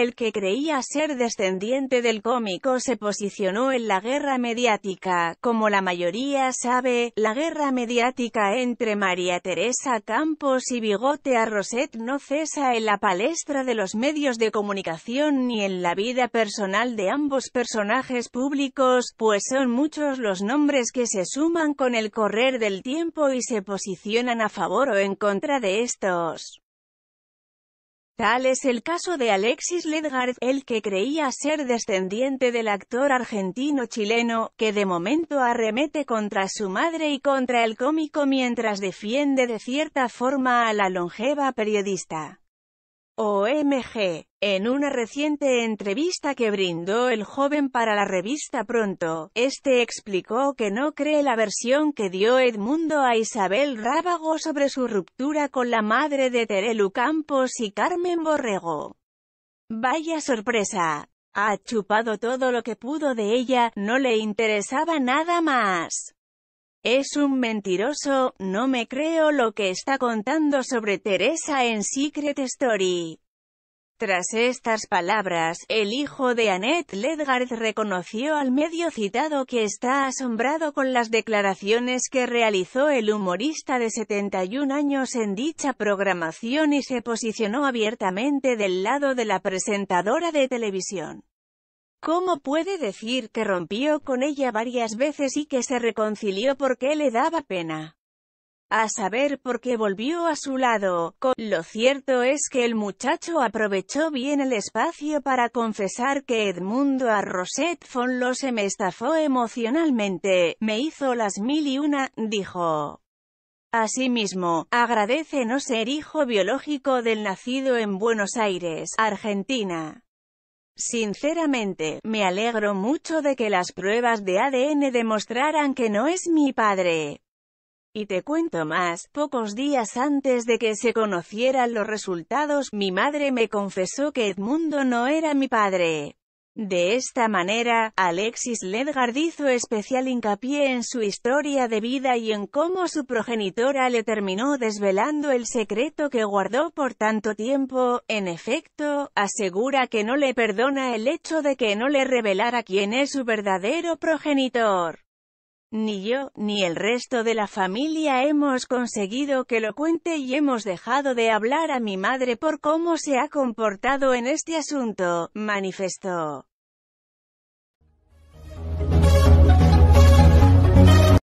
el que creía ser descendiente del cómico se posicionó en la guerra mediática. Como la mayoría sabe, la guerra mediática entre María Teresa Campos y Bigote a Roset no cesa en la palestra de los medios de comunicación ni en la vida personal de ambos personajes públicos, pues son muchos los nombres que se suman con el correr del tiempo y se posicionan a favor o en contra de estos. Tal es el caso de Alexis Ledgard, el que creía ser descendiente del actor argentino-chileno, que de momento arremete contra su madre y contra el cómico mientras defiende de cierta forma a la longeva periodista. OMG. En una reciente entrevista que brindó el joven para la revista Pronto, este explicó que no cree la versión que dio Edmundo a Isabel Rábago sobre su ruptura con la madre de Terelu Campos y Carmen Borrego. Vaya sorpresa. Ha chupado todo lo que pudo de ella, no le interesaba nada más. Es un mentiroso, no me creo lo que está contando sobre Teresa en Secret Story. Tras estas palabras, el hijo de Annette Ledgard reconoció al medio citado que está asombrado con las declaraciones que realizó el humorista de 71 años en dicha programación y se posicionó abiertamente del lado de la presentadora de televisión. ¿Cómo puede decir que rompió con ella varias veces y que se reconcilió porque le daba pena? A saber por qué volvió a su lado, con... lo cierto es que el muchacho aprovechó bien el espacio para confesar que Edmundo a Rosette se me estafó emocionalmente, me hizo las mil y una, dijo. Asimismo, agradece no ser hijo biológico del nacido en Buenos Aires, Argentina. Sinceramente, me alegro mucho de que las pruebas de ADN demostraran que no es mi padre. Y te cuento más, pocos días antes de que se conocieran los resultados, mi madre me confesó que Edmundo no era mi padre. De esta manera, Alexis Ledgard hizo especial hincapié en su historia de vida y en cómo su progenitora le terminó desvelando el secreto que guardó por tanto tiempo. En efecto, asegura que no le perdona el hecho de que no le revelara quién es su verdadero progenitor. Ni yo, ni el resto de la familia hemos conseguido que lo cuente y hemos dejado de hablar a mi madre por cómo se ha comportado en este asunto, manifestó.